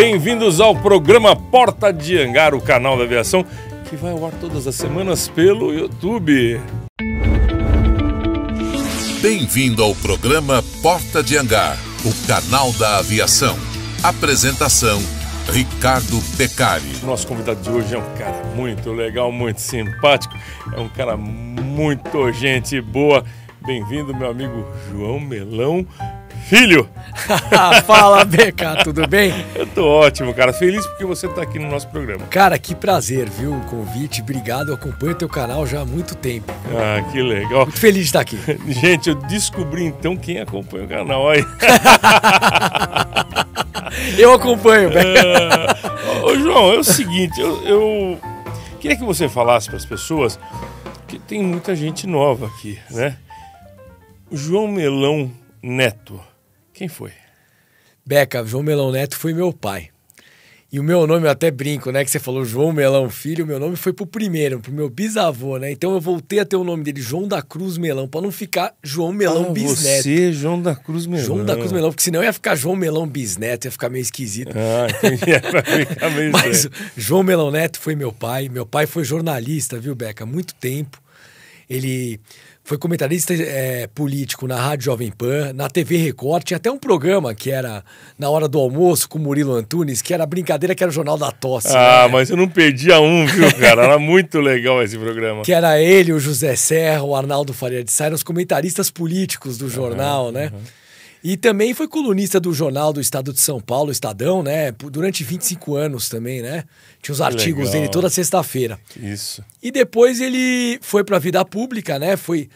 Bem-vindos ao programa Porta de Hangar, o canal da aviação, que vai ao ar todas as semanas pelo YouTube. Bem-vindo ao programa Porta de Hangar, o canal da aviação. Apresentação Ricardo Pecari. Nosso convidado de hoje é um cara muito legal, muito simpático, é um cara muito gente boa. Bem-vindo, meu amigo João Melão, Filho! Ah, fala, BK, tudo bem? Eu tô ótimo, cara. Feliz porque você tá aqui no nosso programa. Cara, que prazer, viu? O convite, obrigado. Eu acompanho teu canal já há muito tempo. Ah, que legal. Muito feliz de estar aqui. Gente, eu descobri então quem acompanha o canal aí. eu acompanho, BK. Uh, é. ô, João, é o seguinte, eu, eu queria que você falasse para as pessoas que tem muita gente nova aqui, né? João Melão Neto. Quem foi? Beca, João Melão Neto foi meu pai. E o meu nome, eu até brinco, né? Que você falou João Melão Filho, meu nome foi pro primeiro, pro meu bisavô, né? Então eu voltei a ter o nome dele, João da Cruz Melão, para não ficar João Melão ah, Bisneto. Você, João da Cruz Melão. João da Cruz Melão, porque senão ia ficar João Melão Bisneto, ia ficar meio esquisito. Ah, ia ficar meio Mas João Melão Neto foi meu pai, meu pai foi jornalista, viu, Beca? Muito tempo. Ele foi comentarista é, político na Rádio Jovem Pan, na TV Record, tinha até um programa que era na hora do almoço com o Murilo Antunes, que era brincadeira que era o Jornal da Tosse. Ah, né? mas eu não perdia um, viu, cara? Era muito legal esse programa. Que era ele, o José Serra, o Arnaldo Faria de Sá, eram os comentaristas políticos do jornal, uhum, né? Uhum. E também foi colunista do Jornal do Estado de São Paulo, Estadão, né? Durante 25 anos também, né? Tinha os artigos Legal. dele toda sexta-feira. Isso. E depois ele foi para a vida pública, né? Foi.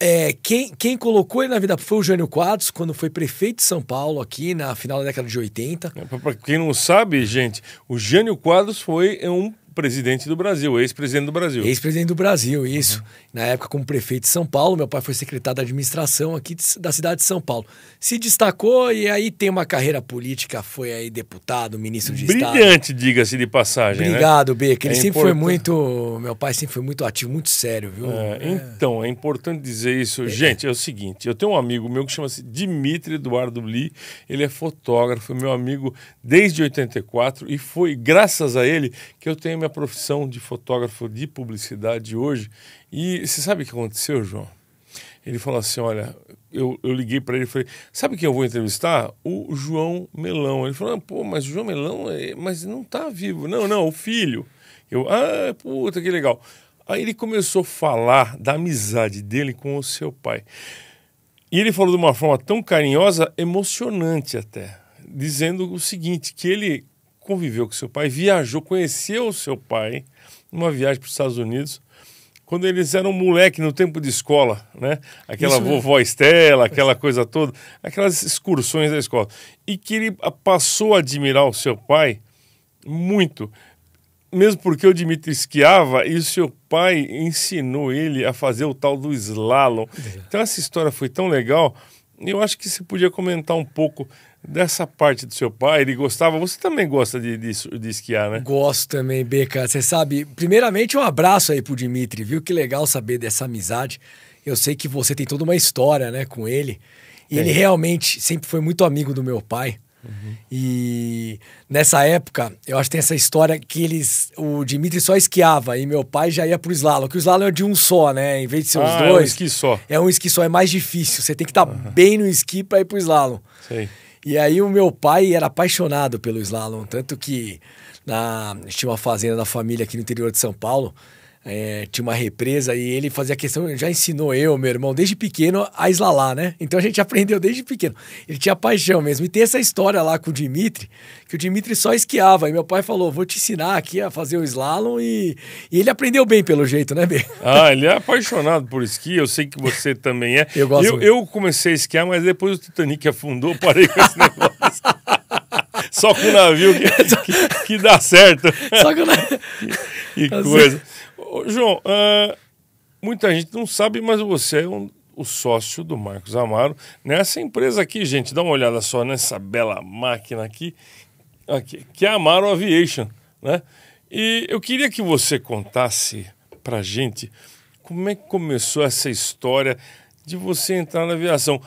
É, quem, quem colocou ele na vida foi o Jânio Quadros, quando foi prefeito de São Paulo, aqui na final da década de 80. É, para quem não sabe, gente, o Jânio Quadros foi um presidente do Brasil, ex-presidente do Brasil. Ex-presidente do Brasil, isso. Uhum. Na época, como prefeito de São Paulo, meu pai foi secretário da administração aqui de, da cidade de São Paulo. Se destacou e aí tem uma carreira política, foi aí deputado, ministro de Brilhante, Estado. Brilhante, diga-se de passagem. Né? Obrigado, né? Beck. Ele é sempre importante. foi muito. Meu pai sempre foi muito ativo, muito sério, viu? É, é. Então, é importante dizer isso. É. Gente, é o seguinte: eu tenho um amigo meu que chama-se Dimitri Eduardo Lee, ele é fotógrafo, meu amigo desde 84, e foi graças a ele que eu tenho minha profissão de fotógrafo de publicidade hoje. E você sabe o que aconteceu, João? Ele falou assim: Olha, eu, eu liguei para ele e falei: Sabe quem eu vou entrevistar? O João Melão. Ele falou: ah, Pô, mas o João Melão é, mas não está vivo. Não, não, o filho. Eu, ah, puta, que legal. Aí ele começou a falar da amizade dele com o seu pai. E ele falou de uma forma tão carinhosa, emocionante até, dizendo o seguinte: que ele conviveu com seu pai, viajou, conheceu o seu pai numa viagem para os Estados Unidos, quando eles eram moleque no tempo de escola, né? Aquela né? vovó Estela, aquela coisa toda, aquelas excursões da escola. E que ele passou a admirar o seu pai muito, mesmo porque o Dimitri esquiava e o seu pai ensinou ele a fazer o tal do slalom. É. Então essa história foi tão legal, eu acho que você podia comentar um pouco Dessa parte do seu pai, ele gostava. Você também gosta de, de, de esquiar, né? Gosto também, Beca. Você sabe, primeiramente, um abraço aí pro Dimitri, viu? Que legal saber dessa amizade. Eu sei que você tem toda uma história, né, com ele. E é. ele realmente sempre foi muito amigo do meu pai. Uhum. E nessa época, eu acho que tem essa história que eles. O Dimitri só esquiava e meu pai já ia pro slalom. Que o slalom é de um só, né? Em vez de ser os dois. Ah, é um esqui só. É um esqui só, é mais difícil. Você tem que estar tá uhum. bem no esqui para ir pro slalom. Sei. E aí o meu pai era apaixonado pelo slalom, tanto que na, tinha uma fazenda da família aqui no interior de São Paulo é, tinha uma represa e ele fazia questão, já ensinou eu, meu irmão, desde pequeno a eslalar, né? Então a gente aprendeu desde pequeno. Ele tinha paixão mesmo. E tem essa história lá com o Dimitri, que o Dimitri só esquiava. E meu pai falou: vou te ensinar aqui a fazer o slalom. E, e ele aprendeu bem, pelo jeito, né, B? Ah, ele é apaixonado por esqui. Eu sei que você também é. Eu gosto. Eu, eu comecei a esquiar, mas depois o Titanic afundou, parei com esse negócio. Só com o navio que, que, que dá certo. Só com o navio. Que, que coisa. Ô, João, uh, muita gente não sabe, mas você é um, o sócio do Marcos Amaro nessa empresa aqui, gente. Dá uma olhada só nessa bela máquina aqui, aqui que é a Amaro Aviation, né? E eu queria que você contasse pra gente como é que começou essa história de você entrar na aviação.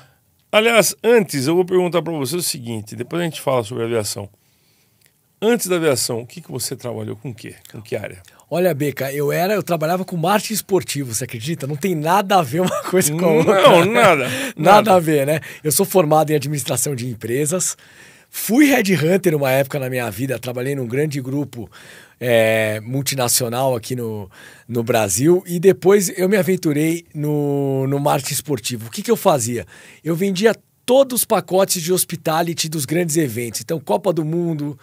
Aliás, antes eu vou perguntar para você o seguinte, depois a gente fala sobre aviação. Antes da aviação, o que, que você trabalhou com que? Com que área? Olha, Beca, eu era, eu trabalhava com marketing esportivo, você acredita? Não tem nada a ver uma coisa com a outra. Não, nada. nada, nada a ver, né? Eu sou formado em administração de empresas. Fui headhunter uma época na minha vida, trabalhei num grande grupo é, multinacional aqui no, no Brasil e depois eu me aventurei no, no marketing esportivo. O que, que eu fazia? Eu vendia todos os pacotes de hospitality dos grandes eventos. Então, Copa do Mundo,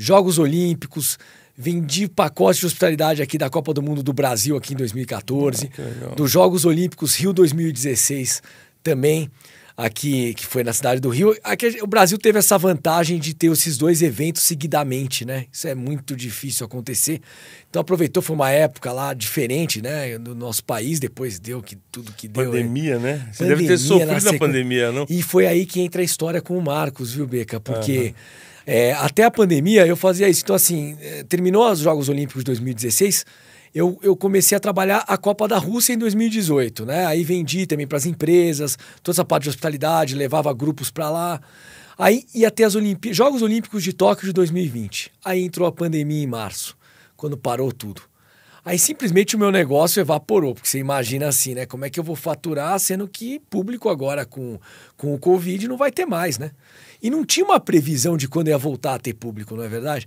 Jogos Olímpicos, vendi pacote de hospitalidade aqui da Copa do Mundo do Brasil aqui em 2014, ah, dos Jogos Olímpicos Rio 2016 também aqui que foi na cidade do Rio. Aqui, o Brasil teve essa vantagem de ter esses dois eventos seguidamente, né? Isso é muito difícil acontecer. Então aproveitou foi uma época lá diferente, né, no nosso país, depois deu que tudo que deu. Né? Pandemia, né? né? Você pandemia, deve ter sofrido na, sequ... na pandemia, não? E foi aí que entra a história com o Marcos, viu, Beca? Porque é, até a pandemia eu fazia isso. Então, assim, é, terminou os Jogos Olímpicos de 2016, eu, eu comecei a trabalhar a Copa da Rússia em 2018, né? Aí vendi também para as empresas, toda essa parte de hospitalidade, levava grupos para lá. Aí ia até os Jogos Olímpicos de Tóquio de 2020. Aí entrou a pandemia em março, quando parou tudo. Aí simplesmente o meu negócio evaporou, porque você imagina assim, né? Como é que eu vou faturar, sendo que público agora com, com o Covid não vai ter mais, né? E não tinha uma previsão de quando ia voltar a ter público, não é verdade?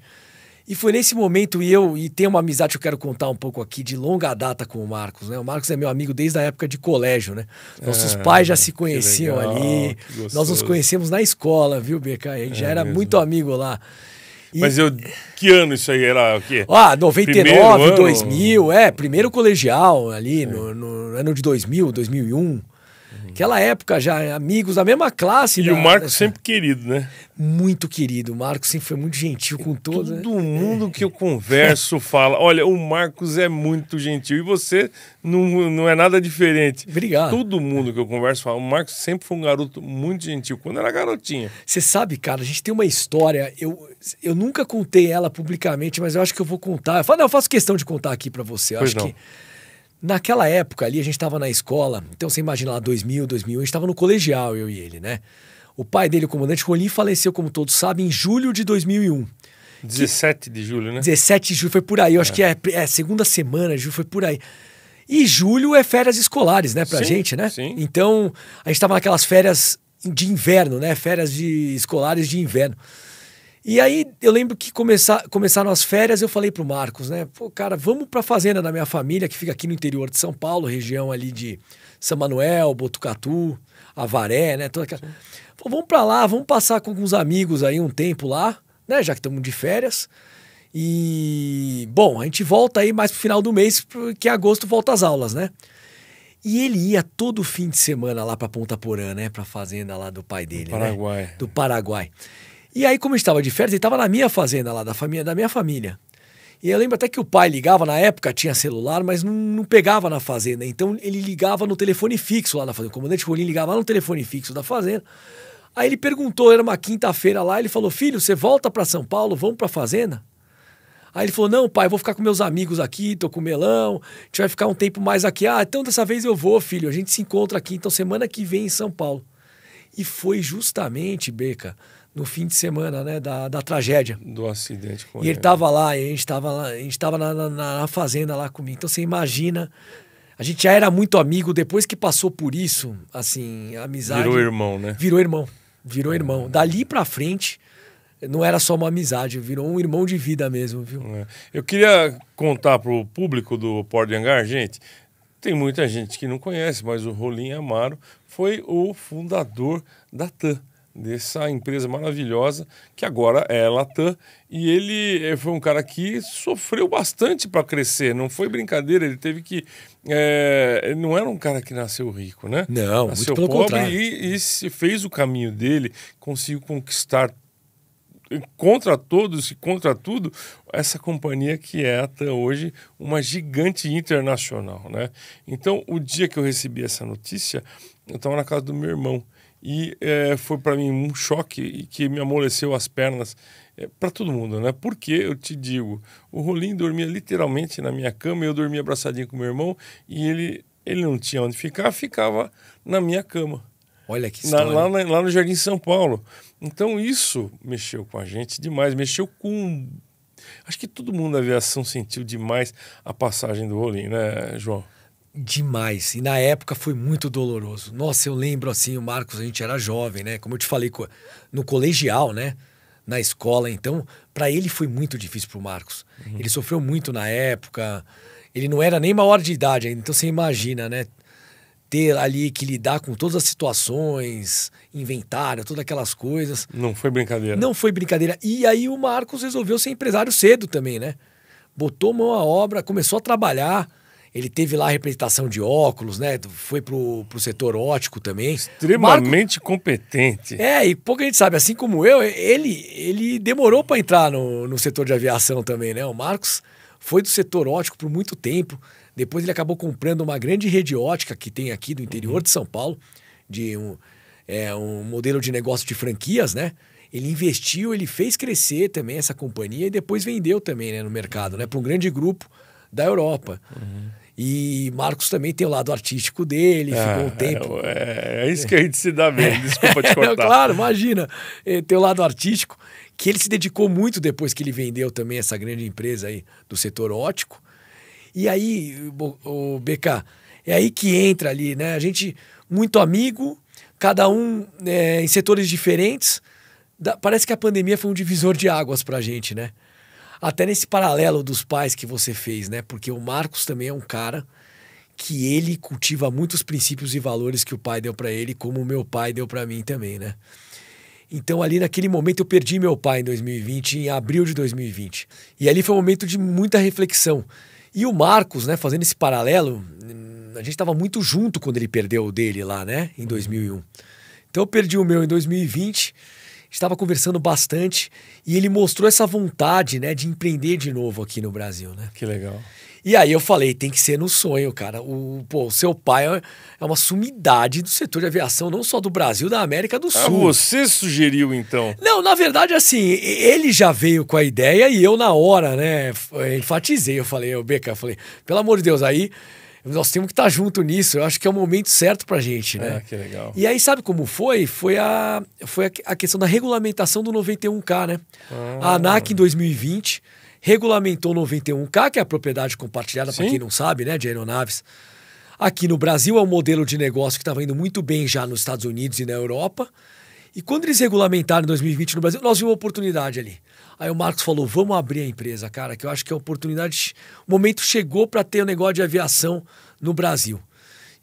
E foi nesse momento, e eu e tem uma amizade que eu quero contar um pouco aqui de longa data com o Marcos, né? O Marcos é meu amigo desde a época de colégio, né? Nossos é, pais já se conheciam legal, ali. Nós nos conhecemos na escola, viu, BK? A gente é já era mesmo. muito amigo lá. Mas eu. Que ano isso aí era o quê? Ah, 99, 2000, é, primeiro colegial ali, é. no, no ano de 2000, 2001. Aquela época já, amigos da mesma classe. E da, né? o Marco dessa... sempre querido, né? Muito querido. O Marcos sempre foi muito gentil com todos. Né? Todo né? mundo que eu converso fala: olha, o Marcos é muito gentil. E você não, não é nada diferente. Obrigado. Todo mundo que eu converso fala: o Marcos sempre foi um garoto muito gentil, quando era garotinha. Você sabe, cara, a gente tem uma história. Eu, eu nunca contei ela publicamente, mas eu acho que eu vou contar. Eu, falo, não, eu faço questão de contar aqui para você. Eu pois acho não. que Naquela época ali, a gente estava na escola, então você imagina lá 2000, 2001, a gente estava no colegial, eu e ele, né? O pai dele, o comandante Rolim, faleceu, como todos sabem, em julho de 2001. 17 que... de julho, né? 17 de julho, foi por aí, eu acho é. que é, é, segunda semana de julho, foi por aí. E julho é férias escolares, né, pra sim, gente, né? Sim. Então, a gente estava naquelas férias de inverno, né? Férias de escolares de inverno. E aí eu lembro que começar, começaram as férias, eu falei pro Marcos, né? Pô, cara, vamos pra fazenda da minha família, que fica aqui no interior de São Paulo, região ali de São Manuel, Botucatu, Avaré, né? Toda aquela... Pô, vamos pra lá, vamos passar com alguns amigos aí um tempo lá, né? Já que estamos de férias. E, bom, a gente volta aí mais pro final do mês, porque agosto volta as aulas, né? E ele ia todo fim de semana lá pra Ponta Porã, né? Pra fazenda lá do pai dele, do Paraguai. Né? Do Paraguai. E aí, como estava de férias, ele estava na minha fazenda lá, da, família, da minha família. E eu lembro até que o pai ligava, na época tinha celular, mas não, não, pegava na fazenda. Então ele ligava no telefone fixo lá na fazenda. O comandante Rolim ligava lá no telefone fixo da fazenda. Aí ele perguntou, era uma quinta-feira lá, ele falou: Filho, você volta para São Paulo, vamos para a fazenda? Aí ele falou: Não, pai, vou ficar com meus amigos aqui, tô com melão, a gente vai ficar um tempo mais aqui. Ah, então dessa vez eu vou, filho, a gente se encontra aqui, então semana que vem em São Paulo. E foi justamente, Beca, no fim de semana, né? Da, da tragédia. Do acidente. Com e ele estava lá, e a gente estava lá, a gente tava na, na, na, fazenda lá comigo. Então você imagina. A gente já era muito amigo, depois que passou por isso, assim, a amizade. Virou irmão, né? Virou irmão. Virou é. irmão. Dali para frente, não era só uma amizade, virou um irmão de vida mesmo, viu? É. Eu queria contar pro público do Port de Angar, gente. Tem muita gente que não conhece, mas o Rolim Amaro foi o fundador da TAM dessa empresa maravilhosa que agora é a Latam e ele eh, foi um cara que sofreu bastante para crescer não foi brincadeira ele teve que é, ele não era um cara que nasceu rico né não nasceu muito pobre e, e, se fez o caminho dele conseguiu conquistar eh, contra todos e contra tudo essa companhia que é até hoje uma gigante internacional né então o dia que eu recebi essa notícia eu estava na casa do meu irmão e é, foi para mim um choque que me amoleceu as pernas é, para todo mundo, né? Porque eu te digo, o Rolim dormia literalmente na minha cama, eu dormia abraçadinho com meu irmão e ele, ele não tinha onde ficar, ficava na minha cama. Olha que história. Na, lá, na, lá no Jardim São Paulo. Então isso mexeu com a gente demais, mexeu com Acho que todo mundo da aviação sentiu demais a passagem do Rolim, né, João? demais. E na época foi muito doloroso. Nossa, eu lembro assim, o Marcos, a gente era jovem, né? Como eu te falei, no colegial, né? Na escola. Então, para ele foi muito difícil pro Marcos. Uhum. Ele sofreu muito na época. Ele não era nem maior de idade ainda. Então, você imagina, né? Ter ali que lidar com todas as situações, inventário, todas aquelas coisas. Não foi brincadeira. Não foi brincadeira. E aí o Marcos resolveu ser empresário cedo também, né? Botou mão à obra, começou a trabalhar ele teve lá a representação de óculos, né? Foi pro, pro setor ótico também. Extremamente Marco... competente. É, e pouca gente sabe, assim como eu, ele, ele demorou para entrar no, no setor de aviação também, né? O Marcos foi do setor ótico por muito tempo. Depois ele acabou comprando uma grande rede ótica que tem aqui do interior uhum. de São Paulo, de um, é, um modelo de negócio de franquias, né? Ele investiu, ele fez crescer também essa companhia e depois vendeu também né, no mercado, né? Para um grande grupo da Europa. Uhum. E Marcos também tem o lado artístico dele, é, ficou um tempo. É, é, é, isso que a gente se dá bem, desculpa te é, cortar. claro, imagina, tem o lado artístico, que ele se dedicou muito depois que ele vendeu também essa grande empresa aí do setor ótico. E aí, o BK, é aí que entra ali, né? A gente, muito amigo, cada um é, em setores diferentes. Da, parece que a pandemia foi um divisor de águas pra gente, né? até nesse paralelo dos pais que você fez, né? Porque o Marcos também é um cara que ele cultiva muitos princípios e valores que o pai deu para ele, como o meu pai deu para mim também, né? Então ali naquele momento eu perdi meu pai em 2020, em abril de 2020. E ali foi um momento de muita reflexão. E o Marcos, né, fazendo esse paralelo, hum, a gente estava muito junto quando ele perdeu o dele lá, né, em 2001. Então eu perdi o meu em 2020 estava conversando bastante e ele mostrou essa vontade, né, de empreender de novo aqui no Brasil, né? Que legal. E aí eu falei, tem que ser no sonho, cara. O, pô, o seu pai é, é uma sumidade do setor de aviação, não só do Brasil, da América do ah, Sul. Ah, você sugeriu, então? Não, na verdade, assim, ele já veio com a ideia e eu, na hora, né, enfatizei. Eu falei, o Beca, eu falei, pelo amor de Deus, aí nós temos que estar tá junto nisso. Eu acho que é o momento certo para gente, né? É, que legal. E aí, sabe como foi? Foi a, foi a, questão da regulamentação do 91K, né? Ah. A ANAC em 2020 regulamentou 91K, que é a propriedade compartilhada, para quem não sabe, né, de aeronaves. Aqui no Brasil é um modelo de negócio que estava indo muito bem já nos Estados Unidos e na Europa. E quando eles regulamentaram em 2020 no Brasil, nós vimos uma oportunidade ali. Aí o Marcos falou: vamos abrir a empresa, cara, que eu acho que a oportunidade. O momento chegou para ter o um negócio de aviação no Brasil.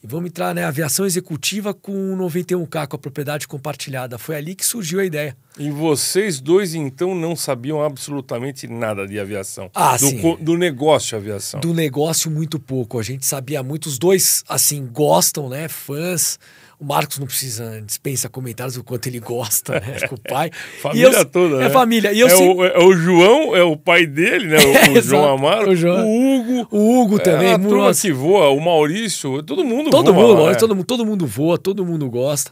E vamos entrar na né, aviação executiva com 91K, com a propriedade compartilhada. Foi ali que surgiu a ideia. E vocês dois, então, não sabiam absolutamente nada de aviação? Ah, do, sim. Do negócio aviação? Do negócio, muito pouco. A gente sabia muito. Os dois, assim, gostam, né? Fãs. O Marcos não precisa dispensa comentários o quanto ele gosta, né? com o pai. família eu, toda. É né? família. E eu é, o, é, o, João, é o pai dele, né? O, o é, João Amaro. O, João... o, Hugo. O Hugo é, também. É a turma que voa, o Maurício, todo mundo todo voa. Mundo, né? todo, todo mundo voa, todo mundo gosta.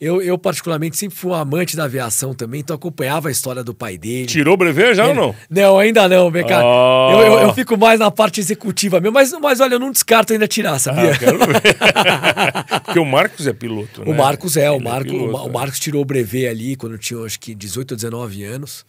Eu, eu, particularmente, sempre fui um amante da aviação também, então acompanhava a história do pai dele. Tirou o já Ele... ou não? Não, ainda não, BK. Oh. Ah. Eu, eu, eu, fico mais na parte executiva mesmo, mas, mas olha, eu não descarto ainda tirar, ah, sabia? Ah, quero ver. Porque o Marcos é piloto, né? O Marcos é, o, é Marco, é piloto, o, Marcos tirou o ali quando tinha, acho que, 18 ou 19 anos.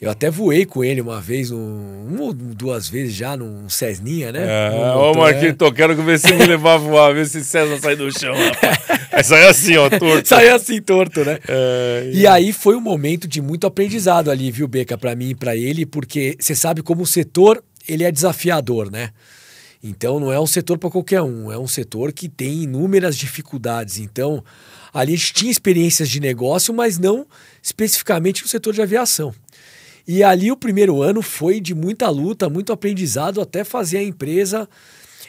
Eu até voei com ele uma vez, um, uma ou duas vezes já, num Cesninha, né? É, ô Marquinhos, é. tô quero ver se me levar a voar, ver se César sai do chão, rapaz. Saiu assim, ó, torto. Saiu assim, torto, né? É, e é. aí foi um momento de muito aprendizado ali, viu, Beca, para mim e pra ele, porque você sabe como o setor, ele é desafiador, né? Então não é um setor para qualquer um, é um setor que tem inúmeras dificuldades. Então, ali a gente tinha experiências de negócio, mas não especificamente no setor de aviação. E ali o primeiro ano foi de muita luta, muito aprendizado até fazer a empresa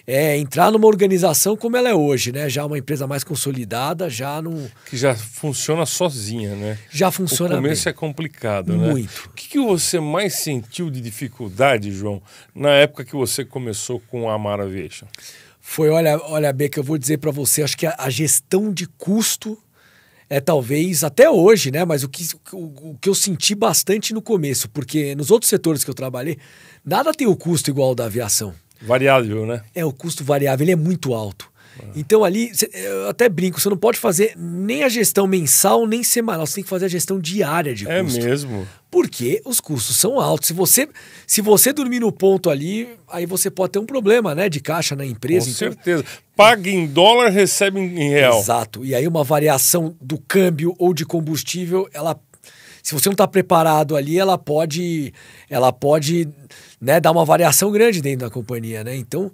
é, entrar numa organização como ela é hoje, né? Já uma empresa mais consolidada, já no Que já funciona sozinha, né? Já funciona. O começo bem. é complicado, né? Muito. O que, que, você mais sentiu de dificuldade, João, na época que você começou com a Maravilha? Foi, olha, olha, Beca, eu vou dizer para você, acho que a, a gestão de custo é talvez até hoje, né? Mas o que, o, o, que eu senti bastante no começo, porque nos outros setores que eu trabalhei, nada tem o custo igual ao da aviação. Variável, né? É, o custo variável, ele é muito alto. É. Então ali, eu até brinco, você não pode fazer nem a gestão mensal, nem semanal, você tem que fazer a gestão diária de é custo. É mesmo. Porque os custos são altos. Se você, se você dormir no ponto ali, aí você pode ter um problema, né, de caixa na empresa. Com então... certeza. Paga em dólar, recebe em real. Exato. E aí uma variação do câmbio ou de combustível, ela se você não está preparado ali, ela pode, ela pode, né, dar uma variação grande dentro da companhia, né? Então,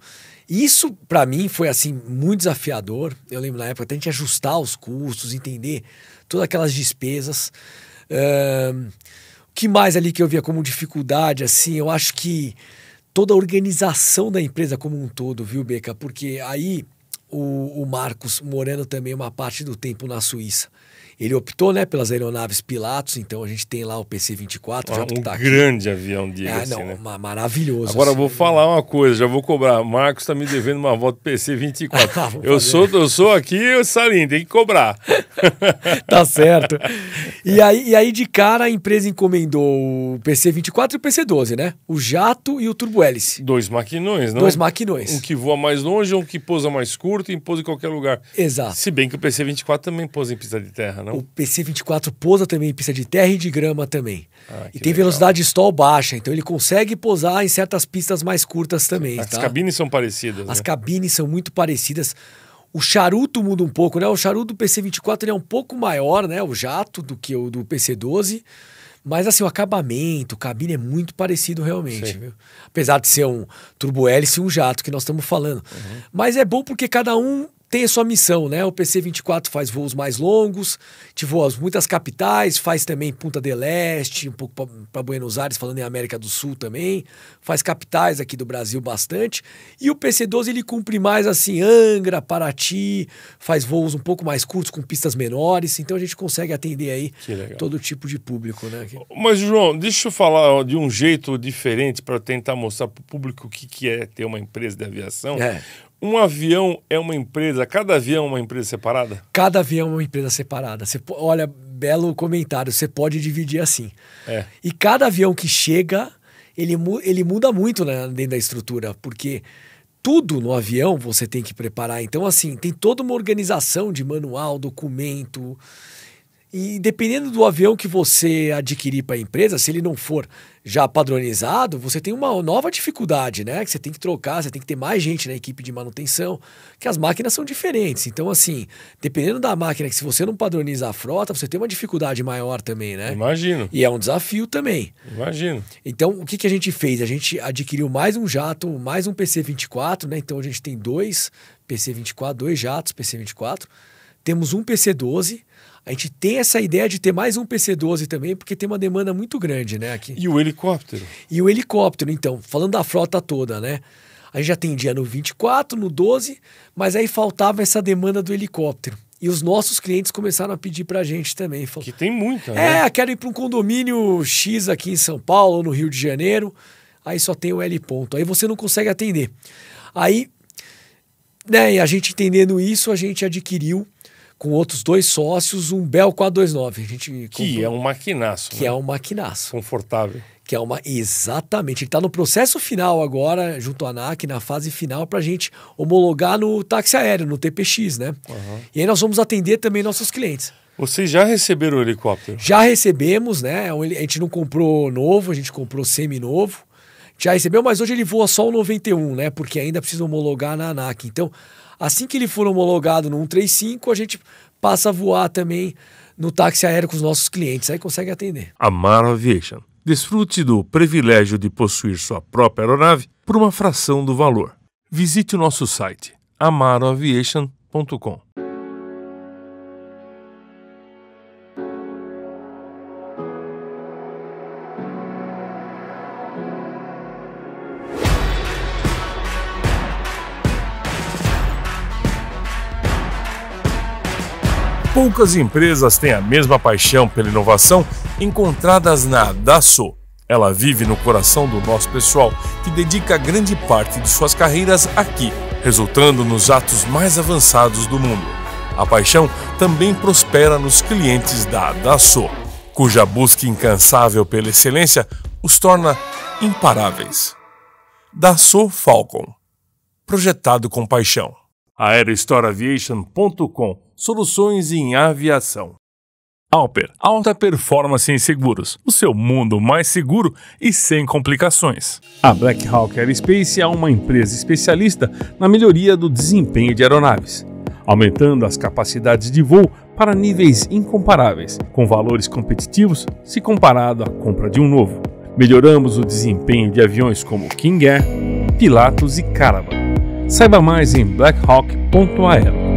isso, para mim, foi assim muito desafiador. Eu lembro na época até a gente ajustar os custos, entender todas aquelas despesas. Uh, o que mais ali que eu via como dificuldade, assim, eu acho que toda a organização da empresa como um todo, viu, Beca? Porque aí o, o Marcos morando também é uma parte do tempo na Suíça. Ele optou né, pelas aeronaves Pilatos, então a gente tem lá o PC-24. Ah, um tá grande aqui. avião, de É, assim, não, né? Maravilhoso. Agora assim. vou falar uma coisa, já vou cobrar. Marcos está me devendo uma volta PC-24. Ah, eu, sou, eu sou aqui, eu Salim, tem que cobrar. tá certo. E aí, e aí, de cara, a empresa encomendou o PC-24 e o PC-12, né? O jato e o turbo-hélice. Dois maquinões, não? Dois é? maquinões. Um que voa mais longe, um que pousa mais curto e pousa em qualquer lugar. Exato. Se bem que o PC-24 também pousa em pista de terra, né? não? O PC24 pousa também em pista de terra e de grama também. Ah, e tem legal. velocidade stall baixa, então ele consegue pousar em certas pistas mais curtas também. As tá? cabines são parecidas. As né? cabines são muito parecidas. O charuto muda um pouco, né? O charuto do PC24 é um pouco maior, né? O jato do que o do PC12. Mas assim, o acabamento, cabine é muito parecido realmente, Apesar de ser um turbo hélice e um jato que nós estamos falando. Uhum. Mas é bom porque cada um tem a sua missão, né? O PC24 faz voos mais longos, te voa muitas capitais, faz também Punta del Este, um pouco para Buenos Aires, falando em América do Sul também, faz capitais aqui do Brasil bastante. E o PC12 ele cumpre mais assim Angra, Paraty, faz voos um pouco mais curtos com pistas menores, então a gente consegue atender aí todo tipo de público, né? Mas João, deixa eu falar de um jeito diferente para tentar mostrar para o público o que, que é ter uma empresa de aviação. É. Um avião é uma empresa, cada avião é uma empresa separada? Cada avião é uma empresa separada. Você, olha, belo comentário, você pode dividir assim. É. E cada avião que chega, ele, ele muda muito né, dentro da estrutura, porque tudo no avião você tem que preparar. Então, assim, tem toda uma organização de manual, documento, e dependendo do avião que você adquirir para a empresa, se ele não for já padronizado, você tem uma nova dificuldade, né? Que você tem que trocar, você tem que ter mais gente na equipe de manutenção, que as máquinas são diferentes. Então, assim, dependendo da máquina, que se você não padronizar a frota, você tem uma dificuldade maior também, né? Imagino. E é um desafio também. Imagino. Então, o que, que a gente fez? A gente adquiriu mais um jato, mais um PC-24, né? Então, a gente tem dois PC-24, dois jatos PC-24. Temos um PC-12 a gente tem essa ideia de ter mais um PC-12 também, porque tem uma demanda muito grande, né? Aqui. E o helicóptero? E o helicóptero, então, falando da frota toda, né? A gente já atendia no 24, no 12, mas aí faltava essa demanda do helicóptero. E os nossos clientes começaram a pedir pra gente também. Falou, que tem muita, é, né? É, quero ir para um condomínio X aqui em São Paulo, no Rio de Janeiro. Aí só tem o L ponto. Aí você não consegue atender. Aí, né, a gente entendendo isso, a gente adquiriu com outros dois sócios um Bell 429. A gente que é um maquinaço. Que é né? é um maquinaço. Confortável. Que é uma. Exatamente. Ele está no processo final agora, junto à ANAC, na fase final, para a gente homologar no táxi aéreo, no TPX, né? Uhum. E aí nós vamos atender também nossos clientes. Vocês já receberam o helicóptero? Já recebemos, né? É a gente não comprou novo, a gente comprou semi-novo. Já recebeu, mas hoje ele voa só o 91, né? Porque ainda precisa homologar na ANAC. Então, Assim que ele for homologado no 135, a gente passa a voar também no táxi aéreo com os nossos clientes. Aí consegue atender. A Aviation. Desfrute do privilégio de possuir sua própria aeronave por uma fração do valor. Visite o nosso site amaroaviation.com. Poucas empresas têm a mesma paixão pela inovação encontradas na Dassault. Ela vive no coração do nosso pessoal, que dedica grande parte de suas carreiras aqui, resultando nos atos mais avançados do mundo. A paixão também prospera nos clientes da Dassault, cuja busca incansável pela excelência os torna imparáveis. Dassault Falcon Projetado com paixão. aerostoraviation.com soluções em aviação. Alper, alta performance em seguros, o seu mundo mais seguro e sem complicações. A Black Hawk Aerospace é uma empresa especialista na melhoria do desempenho de aeronaves, aumentando as capacidades de voo para níveis incomparáveis, com valores competitivos se comparado à compra de um novo. Melhoramos o desempenho de aviões como King Air, Pilatus e Caravan. Saiba mais em blackhawk.aero.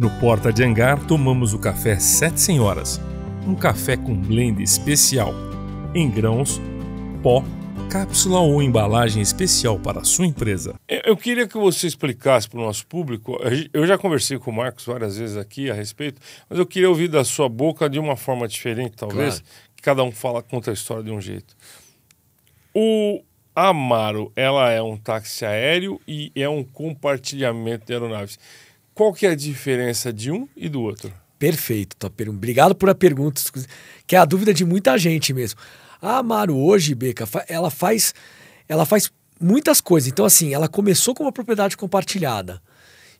No Porta de Hangar, tomamos o café Sete Senhoras, um café com blend especial, em grãos, pó, cápsula ou embalagem especial para a sua empresa. Eu queria que você explicasse para o nosso público. Eu já conversei com o Marcos várias vezes aqui a respeito, mas eu queria ouvir da sua boca de uma forma diferente, talvez, claro. que cada um fala, conta a história de um jeito. O, Amaro, ela é um táxi aéreo e é um compartilhamento de aeronaves. Qual que é a diferença de um e do outro? Perfeito, Topero. Obrigado por a pergunta, que é a dúvida de muita gente mesmo. A Amaro hoje, Beca, ela faz, ela faz muitas coisas. Então, assim, ela começou com uma propriedade compartilhada.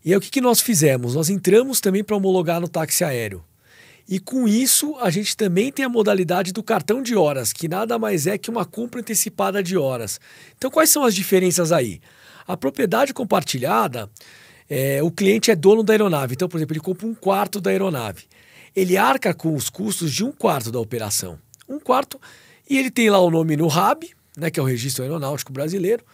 E aí, o que, que nós fizemos? Nós entramos também para homologar no táxi aéreo. E com isso, a gente também tem a modalidade do cartão de horas, que nada mais é que uma compra antecipada de horas. Então, quais são as diferenças aí? A propriedade compartilhada, é, o cliente é dono da aeronave, então, por exemplo, ele compra um quarto da aeronave. Ele arca com os custos de um quarto da operação. Um quarto, e ele tem lá o nome no RAB, né, que é o Registro Aeronáutico Brasileiro.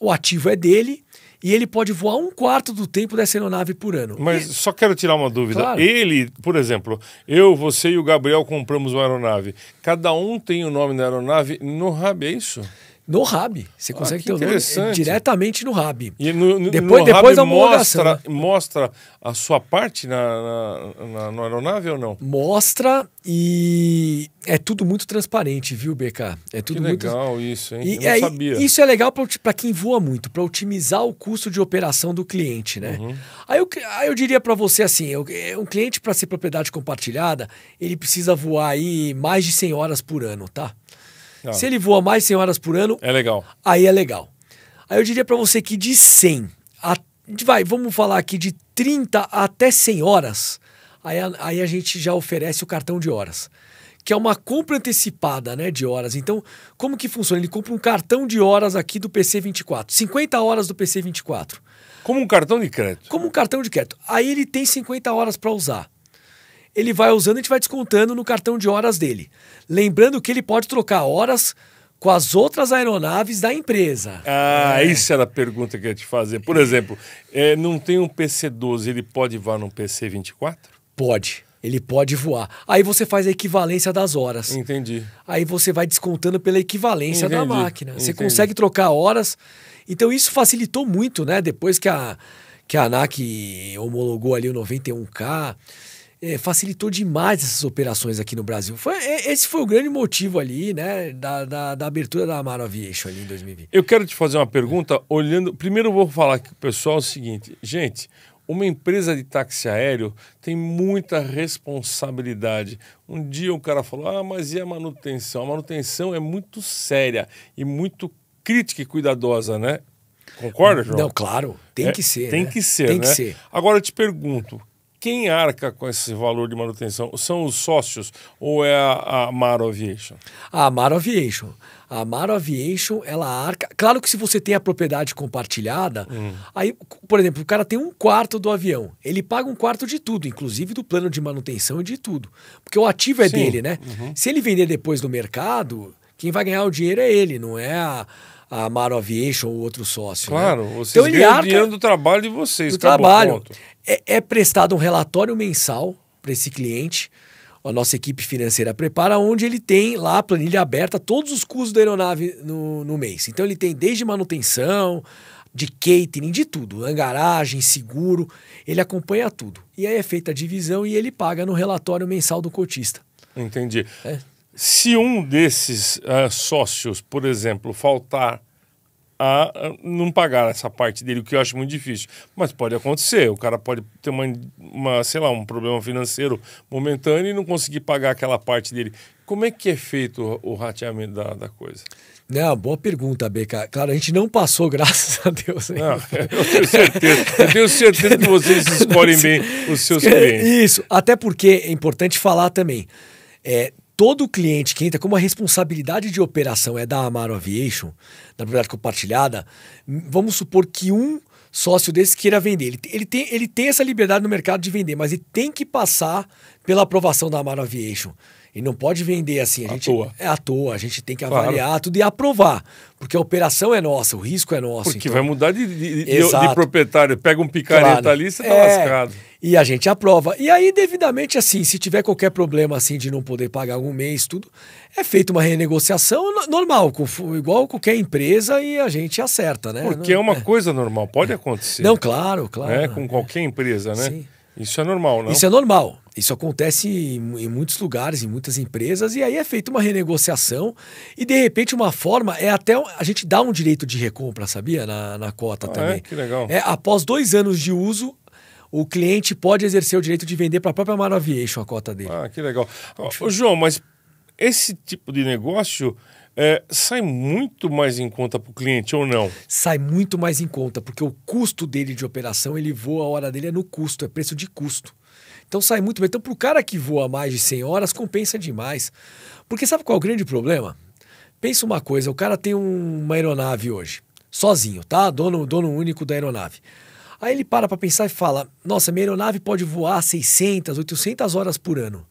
O ativo é dele e ele pode voar um quarto do tempo dessa aeronave por ano. Mas e... só quero tirar uma dúvida. Claro. Ele, por exemplo, eu, você e o Gabriel compramos uma aeronave. Cada um tem o nome da aeronave no RAB, é isso? No Rab. Você ah, consegue ah, ter o nome eh, diretamente no Rab. E no, no, depois, no depois mostra, né? mostra a sua parte na, na, na, aeronave ou não? Mostra e é tudo muito transparente, viu, BK? É tudo que legal isso, hein? E, Eu é, sabia. Isso é legal para quem voa muito, para otimizar o custo de operação do cliente, né? Uhum. Aí, eu, aí eu diria para você assim, é, um cliente para ser propriedade compartilhada, ele precisa voar aí mais de 100 horas por ano, tá? Ah. Se ele voa mais 100 horas por ano, é legal. Aí é legal. Aí eu diria para você que de 100 a vai, vamos falar aqui de 30 até 100 horas, aí a, aí a gente já oferece o cartão de horas, que é uma compra antecipada, né, de horas. Então, como que funciona? Ele compra um cartão de horas aqui do PC 24, 50 horas do PC 24. Como um cartão de crédito. Como um cartão de crédito. Aí ele tem 50 horas para usar ele vai usando e a gente vai descontando no cartão de horas dele. Lembrando que ele pode trocar horas com as outras aeronaves da empresa. Ah, é. isso era a pergunta que eu ia te fazer. Por exemplo, é, não tem um PC-12, ele pode voar num PC-24? Pode. Ele pode voar. Aí você faz a equivalência das horas. Entendi. Aí você vai descontando pela equivalência Entendi. da máquina. Entendi. Você consegue trocar horas. Então isso facilitou muito, né? Depois que a, que a ANAC homologou ali o 91K é, facilitou demais essas operações aqui no Brasil. Foi, é, esse foi o grande motivo ali, né, da, da, da, abertura da Amaro Aviation ali em 2020. Eu quero te fazer uma pergunta, olhando. Primeiro eu vou falar aqui pro pessoal o seguinte, gente. Uma empresa de táxi aéreo tem muita responsabilidade. Um dia o cara falou: Ah, mas e a manutenção? A manutenção é muito séria e muito crítica e cuidadosa, né? Concorda, João? Não, claro. Tem é, que ser. Tem né? que ser. Tem né? que ser. Agora eu te pergunto: quem arca com esse valor de manutenção? São os sócios ou é a Amaro Aviation? A Amaro Aviation. A Amaro Aviation, ela arca. Claro que se você tem a propriedade compartilhada, hum. aí, por exemplo, o cara tem um quarto do avião. Ele paga um quarto de tudo, inclusive do plano de manutenção e de tudo. Porque o ativo é Sim. dele, né? Uhum. Se ele vender depois no mercado, quem vai ganhar o dinheiro é ele, não é a a Amaro Aviation ou outro sócio. Né? Claro, né? vocês então, ele arca, dinheiro do trabalho de vocês. Do trabalho. É, é, prestado um relatório mensal para esse cliente, a nossa equipe financeira prepara, onde ele tem lá a planilha aberta todos os custos da aeronave no, no mês. Então ele tem desde manutenção, de catering, de tudo, angaragem, seguro, ele acompanha tudo. E aí é feita a divisão e ele paga no relatório mensal do cotista. Entendi. É. Se um desses uh, sócios, por exemplo, faltar a ah, não pagar essa parte dele, o que eu acho muito difícil. Mas pode acontecer, o cara pode ter uma, uma, sei lá, um problema financeiro momentâneo e não conseguir pagar aquela parte dele. Como é que é feito o, o rateamento da, da coisa? uma boa pergunta, BK. Claro, a gente não passou, graças a Deus. Não, eu tenho certeza. Eu tenho certeza que vocês escolhem bem os seus clientes. Isso, até porque é importante falar também. É, todo cliente que entra, como a responsabilidade de operação é da Amaro Aviation, da propriedade compartilhada, vamos supor que um sócio desse queira vender. Ele, ele, tem, ele tem essa liberdade no mercado de vender, mas ele tem que passar pela aprovação da Amaro Aviation. E não pode vender assim. A à gente, toa. É à toa. A gente tem que claro. avaliar tudo e aprovar. Porque a operação é nossa, o risco é nosso. Porque então... vai mudar de, de, de, de, proprietário. Pega um picareta claro. ali, você tá é... lascado. E a gente aprova. E aí, devidamente, assim, se tiver qualquer problema assim de não poder pagar algum mês, tudo, é feita uma renegociação normal, igual qualquer empresa, e a gente acerta, né? Porque é não, é uma é... coisa normal, pode acontecer. Não, claro, claro. É, com qualquer empresa, né? Sim. Isso é normal, não? Isso é normal. Isso acontece em, em, muitos lugares, em muitas empresas, e aí é feita uma renegociação e de repente uma forma é até a gente dá um direito de recompra, sabia? Na, na cota ah, é? também. É? Que legal. É, após dois anos de uso, o cliente pode exercer o direito de vender para a própria Maraviation a cota dele. Ah, que legal. Ô, João, mas esse tipo de negócio é, sai muito mais em conta para o cliente ou não? Sai muito mais em conta, porque o custo dele de operação, ele voa, a hora dele é no custo, é preço de custo. Então sai muito bem. Então, para o cara que voa mais de 100 horas, compensa demais. Porque sabe qual é o grande problema? Pensa uma coisa: o cara tem um, uma aeronave hoje, sozinho, tá? Dono, dono único da aeronave. Aí ele para para pensar e fala: nossa, minha aeronave pode voar 600, 800 horas por ano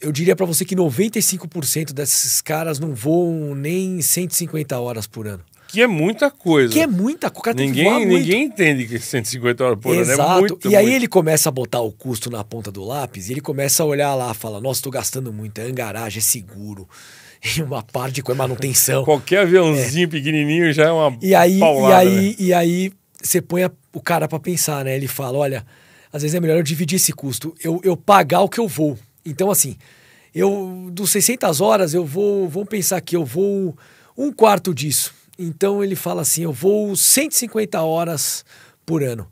eu diria para você que 95% desses caras não voam nem 150 horas por ano. Que é muita coisa. Que é muita coisa. Ninguém, ninguém entende que 150 horas por Exato. ano é muito. E aí muito. ele começa a botar o custo na ponta do lápis e ele começa a olhar lá, fala: Nossa, estou gastando muito, é angaragem, é seguro. E uma parte de coisa, manutenção. Qualquer aviãozinho é. pequenininho já é uma e aí, paulada, E aí, né? e aí você põe a, o cara para pensar, né? Ele fala: Olha, às vezes é melhor eu dividir esse custo, eu, eu pagar o que eu vou. Então, assim, eu dos 600 horas, eu vou, vamos pensar que eu vou um quarto disso. Então, ele fala assim, eu vou 150 horas por ano.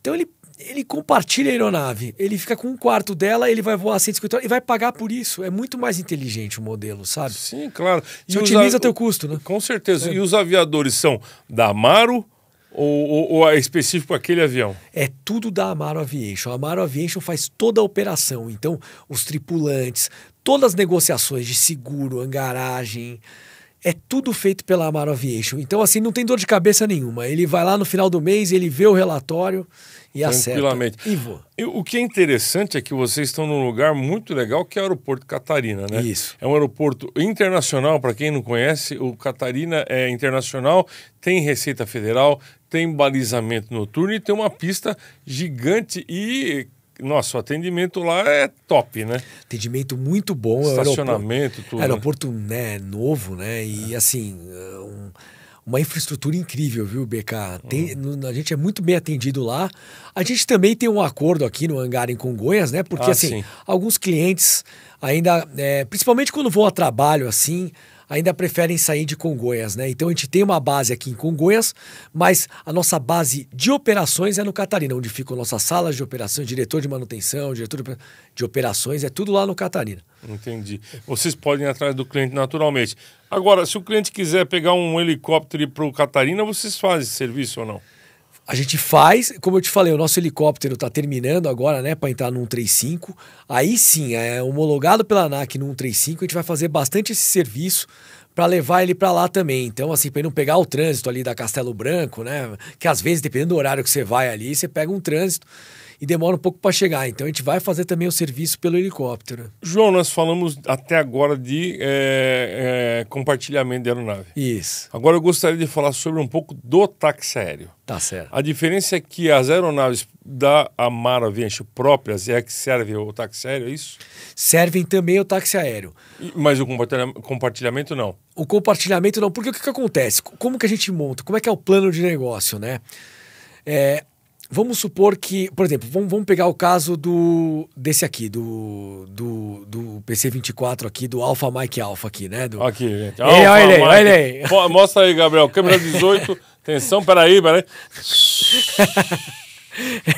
Então, ele, ele compartilha a aeronave, ele fica com um quarto dela, ele vai voar 150 horas e vai pagar por isso. É muito mais inteligente o modelo, sabe? Sim, claro. E utiliza a... teu custo, né? Com certeza. É. E os aviadores são da Amaro ou, ou, ou, é específico aquele avião? É tudo da Amaro Aviation. A Amaro Aviation faz toda a operação. Então, os tripulantes, todas as negociações de seguro, angaragem, é tudo feito pela Amaro Aviation. Então, assim, não tem dor de cabeça nenhuma. Ele vai lá no final do mês, ele vê o relatório e acerta. Tranquilamente. E vou. o que é interessante é que vocês estão num lugar muito legal que é o Aeroporto Catarina, né? Isso. É um aeroporto internacional, para quem não conhece, o Catarina é internacional, tem Receita Federal, tem balizamento noturno e tem uma pista gigante e nosso atendimento lá é top, né? Atendimento muito bom. É Estacionamento, aeroporto, tudo. Né? Aeroporto né, novo, né? E é. assim, um, uma infraestrutura incrível, viu, BK? Tem, hum. A gente é muito bem atendido lá. A gente também tem um acordo aqui no Hangar em Congonhas, né? Porque ah, assim, sim. alguns clientes ainda, é, principalmente quando vão a trabalho assim, ainda preferem sair de Congonhas, né? Então a gente tem uma base aqui em Congonhas, mas a nossa base de operações é no Catarina, onde ficam nossas salas de operações, diretor de manutenção, diretor de operações, é tudo lá no Catarina. Entendi. Vocês podem ir atrás do cliente naturalmente. Agora, se o cliente quiser pegar um helicóptero para o Catarina, vocês fazem serviço ou não? A gente faz, como eu te falei, o nosso helicóptero está terminando agora, né, para entrar no 135. Aí sim, é homologado pela ANAC no 135, a gente vai fazer bastante esse serviço para levar ele para lá também. Então, assim, para não pegar o trânsito ali da Castelo Branco, né, que às vezes, dependendo do horário que você vai ali, você pega um trânsito e demora um pouco para chegar. Então a gente vai fazer também o serviço pelo helicóptero. João, nós falamos até agora de é, é, compartilhamento de aeronave. Isso. Agora eu gostaria de falar sobre um pouco do táxi aéreo. Tá certo. A diferença é que as aeronaves da Amara Avianchi próprias é que servem o táxi aéreo, é isso? Servem também o táxi aéreo. Mas o compartilhamento não? O compartilhamento não, porque o que, que acontece? Como que a gente monta? Como é que é o plano de negócio, né? É, Vamos supor que, por exemplo, vamos, vamos pegar o caso do desse aqui, do, do, do PC24 aqui, do Alpha Mike Alpha aqui, né? Do... Aqui, gente. Ei, olha aí, olha ele. Mostra aí, Gabriel. Câmera 18. Atenção, peraí, peraí.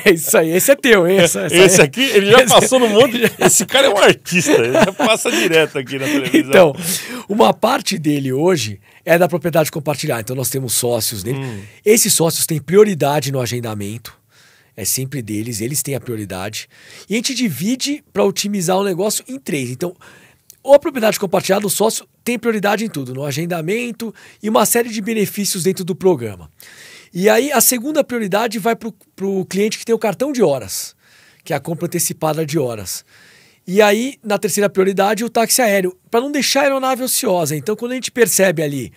É isso aí, esse é teu, hein? Essa, essa esse aí. aqui, ele já passou no monte. Esse cara é um artista, ele já passa direto aqui na televisão. Então, uma parte dele hoje é da propriedade compartilhada. Então, nós temos sócios dele. Hum. Esses sócios têm prioridade no agendamento é sempre deles, eles têm a prioridade. E a gente divide para otimizar o negócio em três. Então, ou a propriedade compartilhada, o sócio tem prioridade em tudo, no agendamento e uma série de benefícios dentro do programa. E aí a segunda prioridade vai para o cliente que tem o cartão de horas, que é a compra antecipada de horas. E aí, na terceira prioridade, o táxi aéreo, para não deixar a aeronave ociosa. Então, quando a gente percebe ali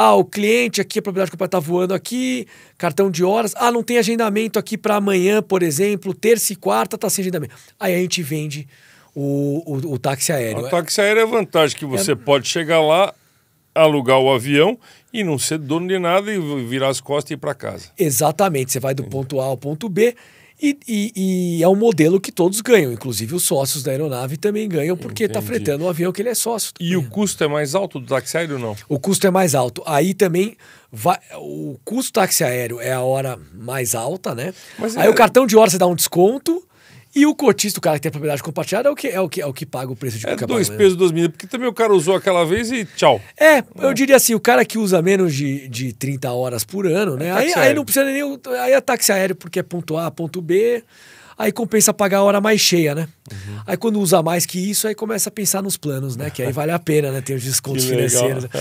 ah, o cliente aqui, a probabilidade completa está voando aqui, cartão de horas. Ah, não tem agendamento aqui para amanhã, por exemplo, terça e quarta está sem agendamento. Aí a gente vende o, o, o táxi aéreo. O táxi aéreo é a vantagem que você é... pode chegar lá, alugar o avião e não ser dono de nada e virar as costas e ir para casa. Exatamente, você vai do ponto A ao ponto B e, e, e, é um modelo que todos ganham, inclusive os sócios da aeronave também ganham, porque está fretando um avião que ele é sócio. E o custo é mais alto do táxi aéreo ou não? O custo é mais alto. Aí também vai, o custo do táxi aéreo é a hora mais alta, né? Mas Aí é... o cartão de hora você dá um desconto e o cotista, o cara que tem a propriedade compartilhada, é o que, é o que, é o que paga o preço de é dois né? pesos, duas medidas, porque também o cara usou aquela vez e tchau. É, é, eu diria assim, o cara que usa menos de, de 30 horas por ano, né? É aí, aí, não precisa nem... Aí é táxi aéreo, porque é ponto A, ponto B... Aí compensa pagar a hora mais cheia, né? Uhum. Aí quando usa mais que isso, aí começa a pensar nos planos, né? Que aí vale a pena, né? Ter os descontos financeiros. Né?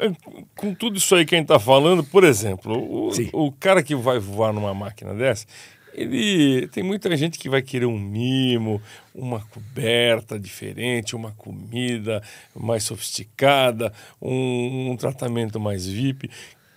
É, com tudo isso aí que a gente tá falando, por exemplo, o, o cara que vai voar numa máquina dessa ele tem muita gente que vai querer um mimo, uma coberta diferente, uma comida mais sofisticada, um, um tratamento mais VIP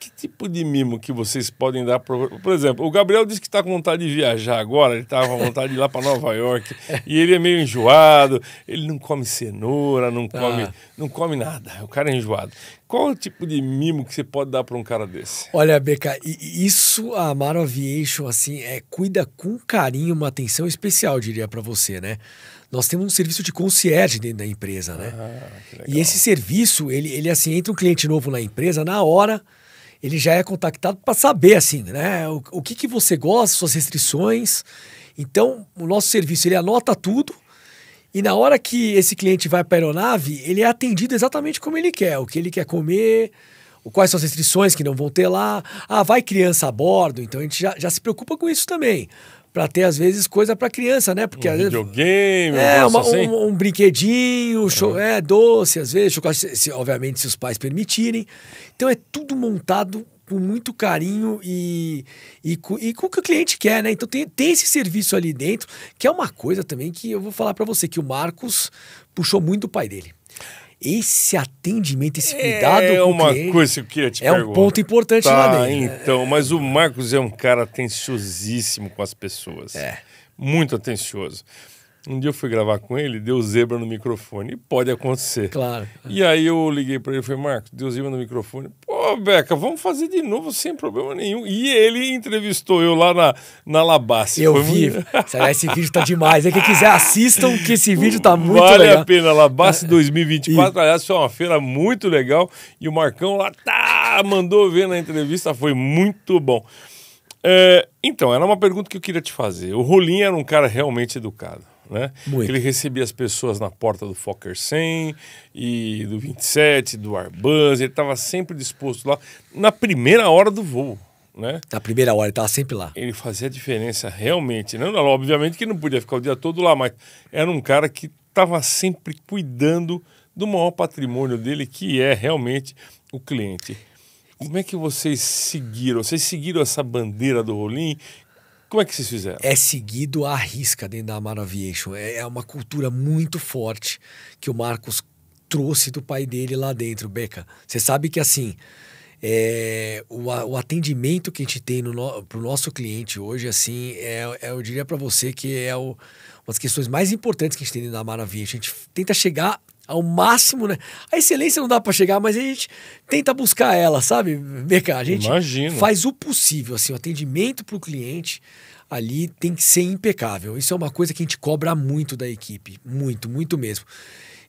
que tipo de mimo que vocês podem dar? Pro... Por exemplo, o Gabriel disse que está com vontade de viajar agora, ele estava com vontade de ir lá para Nova York, e ele é meio enjoado, ele não come cenoura, não come, ah. não come nada, o cara é enjoado. Qual é o tipo de mimo que você pode dar para um cara desse? Olha, Beca, isso a Amaro Aviation, assim, é, cuida com carinho, uma atenção especial, diria para você, né? nós temos um serviço de concierge dentro da empresa, né? Ah, e esse serviço, ele, ele assim, entra um cliente novo na empresa, na hora ele já é contactado para saber, assim, né? O, o que, que você gosta, suas restrições. Então, o nosso serviço, ele anota tudo. E na hora que esse cliente vai para a aeronave, ele é atendido exatamente como ele quer. O que ele quer comer, quais são as restrições que não vão ter lá. Ah, vai criança a bordo, então a gente já, já se preocupa com isso também para ter, às vezes, coisa para criança, né? Porque, um às vezes, é, uma, assim. um, um, brinquedinho, show é. doce, às vezes, chocolate, se, obviamente, se os pais permitirem. Então é tudo montado com muito carinho e, e, e, com o que o cliente quer, né? Então tem, tem esse serviço ali dentro, que é uma coisa também que eu vou falar para você, que o Marcos puxou muito o pai dele esse atendimento, esse cuidado é uma cliente, coisa que eu te É pergunto. um ponto importante tá, lá dentro. Então, mas o Marcos é um cara atenciosíssimo com as pessoas. É. Muito atencioso. Um dia eu fui gravar com ele, deu zebra no microfone. E pode acontecer. Claro. E aí eu liguei para ele e falei, Marcos, deu zebra no microfone. Pô, Beca, vamos fazer de novo sem problema nenhum. E ele entrevistou eu lá na, na Labasse. Eu Foi vi. Muito... esse vídeo tá demais. É quem quiser, assistam que esse vídeo tá muito vale legal. Vale a pena. Labasse é. 2024, e... aliás, foi uma feira muito legal. E o Marcão lá, tá, mandou ver na entrevista. Foi muito bom. É, então, era uma pergunta que eu queria te fazer. O Rolim era um cara realmente educado né? Muito. Ele recebia as pessoas na porta do Fokker 100 e do 27, do Airbus, ele estava sempre disposto lá na primeira hora do voo. Né? Na primeira hora, ele estava sempre lá. Ele fazia diferença realmente. Não, né? não, obviamente que não podia ficar o dia todo lá, mas era um cara que estava sempre cuidando do maior patrimônio dele, que é realmente o cliente. Como é que vocês seguiram? Vocês seguiram essa bandeira do Rolim como é que vocês fizeram? É seguido à risca dentro da Amaro Aviation. É, é uma cultura muito forte que o Marcos trouxe do pai dele lá dentro, Beca. Você sabe que assim, é, o, o, atendimento que a gente tem no, para o nosso cliente hoje, assim, é, é eu diria para você que é o, uma das questões mais importantes que a gente tem dentro da Amaro Aviation. A gente tenta chegar ao máximo, né? A excelência não dá para chegar, mas a gente tenta buscar ela, sabe, BK? A gente Imagino. faz o possível, assim, o atendimento para o cliente ali tem que ser impecável. Isso é uma coisa que a gente cobra muito da equipe, muito, muito mesmo.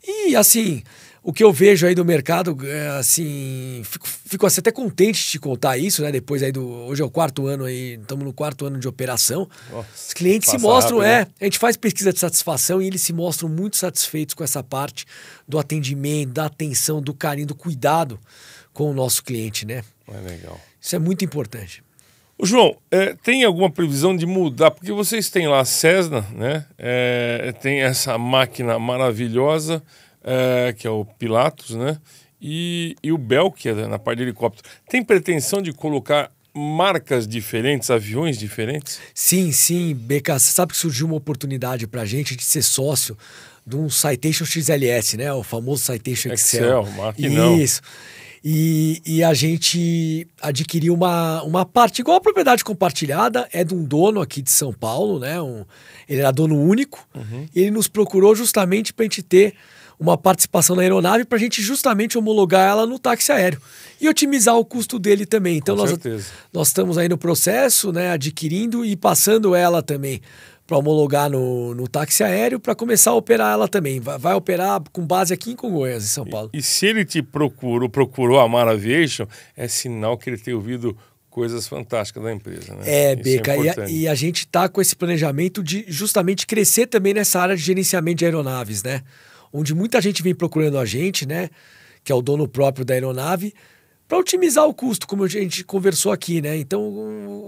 E assim, o que eu vejo aí do mercado, é, assim, fico, fico assim até contente de te contar isso, né? Depois aí do. Hoje é o quarto ano aí, estamos no quarto ano de operação. Nossa, Os clientes se mostram, rápido, é. Né? A gente faz pesquisa de satisfação e eles se mostram muito satisfeitos com essa parte do atendimento, da atenção, do carinho, do cuidado com o nosso cliente, né? É legal. Isso é muito importante. Ô João, é, tem alguma previsão de mudar? Porque vocês têm lá a Cessna, né? É, tem essa máquina maravilhosa é, que é o Pilatos, né? E, e o Belk é na parte de helicóptero. Tem pretensão de colocar marcas diferentes, aviões diferentes? Sim, sim, BK. Você sabe que surgiu uma oportunidade para a gente de ser sócio de um Citation XLS, né? O famoso Citation Excel. Excel, marquinão. Isso. E, e, a gente adquiriu uma, uma parte, igual a propriedade compartilhada, é de um dono aqui de São Paulo, né? Um, ele era dono único. Uhum. ele nos procurou justamente para a gente ter uma participação na aeronave para a gente justamente homologar ela no táxi aéreo e otimizar o custo dele também. Então, Com nós, certeza. nós estamos aí no processo, né, adquirindo e passando ela também para homologar no, no táxi aéreo para começar a operar ela também. Vai, vai, operar com base aqui em Congonhas, em São Paulo. E, e se ele te procurou, procurou a Mara Aviation, é sinal que ele tem ouvido coisas fantásticas da empresa. Né? É, Isso é Beca, é e, a, e, a, gente está com esse planejamento de justamente crescer também nessa área de gerenciamento de aeronaves, né? onde muita gente vem procurando a gente, né? Que é o dono próprio da aeronave, para otimizar o custo, como a gente conversou aqui, né? Então,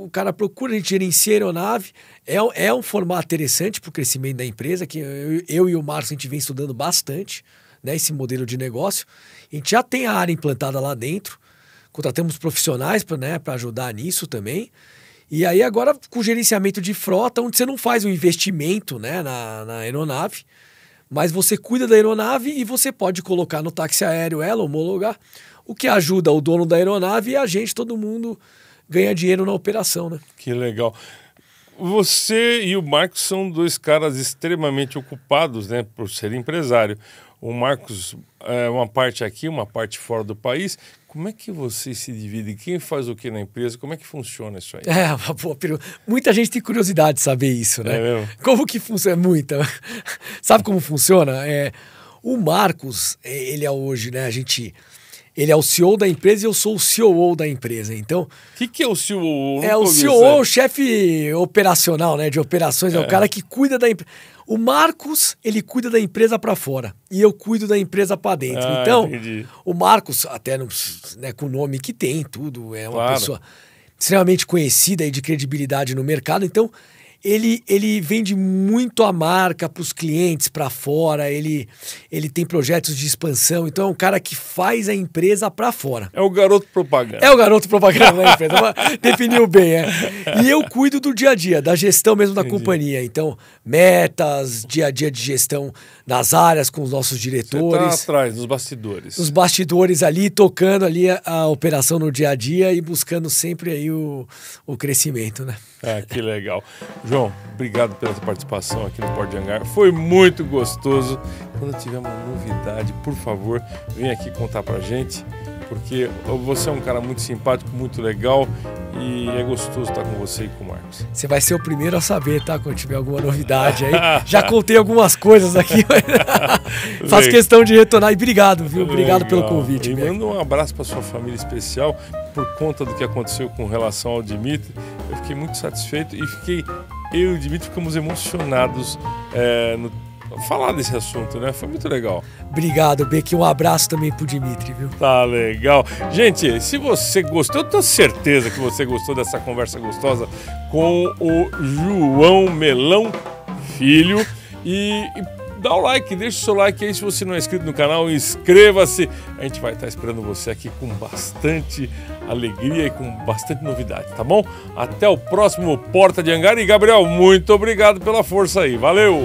o cara procura, a gente gerencia a aeronave. É, é um formato interessante para o crescimento da empresa, que eu, eu e o Márcio, a gente vem estudando bastante, né? Esse modelo de negócio. A gente já tem a área implantada lá dentro, contratamos profissionais para né, ajudar nisso também. E aí, agora, com gerenciamento de frota, onde você não faz um investimento né, na, na aeronave, mas você cuida da aeronave e você pode colocar no táxi aéreo ela, homologar, o que ajuda o dono da aeronave e é a gente, todo mundo, ganha dinheiro na operação, né? Que legal. Você e o Marcos são dois caras extremamente ocupados, né, por ser empresário o Marcos, é, uma parte aqui, uma parte fora do país. Como é que vocês se dividem? Quem faz o que na empresa? Como é que funciona isso aí? É, uma boa pergunta. Muita gente tem curiosidade de saber isso, né? É como que funciona? É muita. Sabe como funciona? É, o Marcos, é, ele é hoje, né? A gente ele é o CEO da empresa e eu sou o CEO da empresa. Então. O que, que é o CEO? É o CEO, o chefe operacional, né? De operações, é. é o cara que cuida da empresa. O Marcos, ele cuida da empresa para fora e eu cuido da empresa para dentro. Ah, então, entendi. o Marcos, até no, né, com o nome que tem, tudo, é uma claro. pessoa extremamente conhecida e de credibilidade no mercado. Então, ele, ele vende muito a marca para os clientes para fora, ele, ele tem projetos de expansão, então é um cara que faz a empresa para fora. É o garoto propaganda. É o garoto propaganda da empresa, definiu bem, é. E eu cuido do dia a dia, da gestão mesmo da Entendi. companhia, então metas, dia a dia de gestão das áreas com os nossos diretores. Você tá atrás, nos bastidores. Nos bastidores ali, tocando ali a, a operação no dia a dia e buscando sempre aí o, o crescimento, né? Ah, que legal. João, obrigado pela sua participação aqui no Porto de Angar. Foi muito gostoso. Quando tiver uma novidade, por favor, vem aqui contar pra gente, porque você é um cara muito simpático, muito legal e é gostoso estar com você e com o Marcos. Você vai ser o primeiro a saber, tá? Quando tiver alguma novidade aí. Já contei algumas coisas aqui, mas faz questão de retornar. E obrigado, viu? Obrigado Legal. pelo convite. E manda um abraço para sua família especial por conta do que aconteceu com relação ao Dimitri. Eu fiquei muito satisfeito e fiquei, eu e o Dimitri ficamos emocionados é, no falar desse assunto, né? Foi muito legal. Obrigado, Beck. Um abraço também pro Dimitri, viu? Tá legal. Gente, se você gostou, eu tenho certeza que você gostou dessa conversa gostosa com o João Melão Filho. E, e dá o like, deixa o seu like aí. Se você não é inscrito no canal, inscreva-se. A gente vai estar tá esperando você aqui com bastante alegria e com bastante novidade, tá bom? Até o próximo Porta de Hangar. E, Gabriel, muito obrigado pela força aí. Valeu!